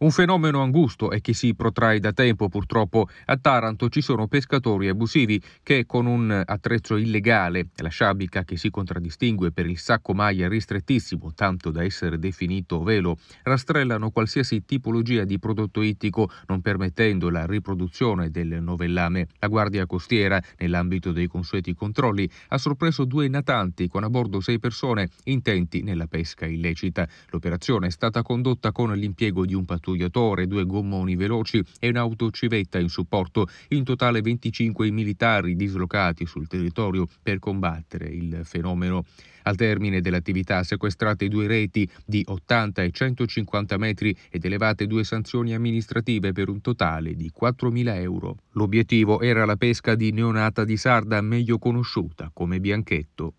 Un fenomeno angusto e che si protrae da tempo purtroppo. A Taranto ci sono pescatori abusivi che con un attrezzo illegale, la sciabica che si contraddistingue per il sacco maglia ristrettissimo, tanto da essere definito velo, rastrellano qualsiasi tipologia di prodotto ittico, non permettendo la riproduzione del novellame. La Guardia Costiera, nell'ambito dei consueti controlli, ha sorpreso due natanti con a bordo sei persone intenti nella pesca illecita. L'operazione è stata condotta con l'impiego di un pattugliatore pattugliatore, due gommoni veloci e un'autocivetta in supporto. In totale 25 militari dislocati sul territorio per combattere il fenomeno. Al termine dell'attività sequestrate due reti di 80 e 150 metri ed elevate due sanzioni amministrative per un totale di 4.000 euro. L'obiettivo era la pesca di neonata di sarda meglio conosciuta come bianchetto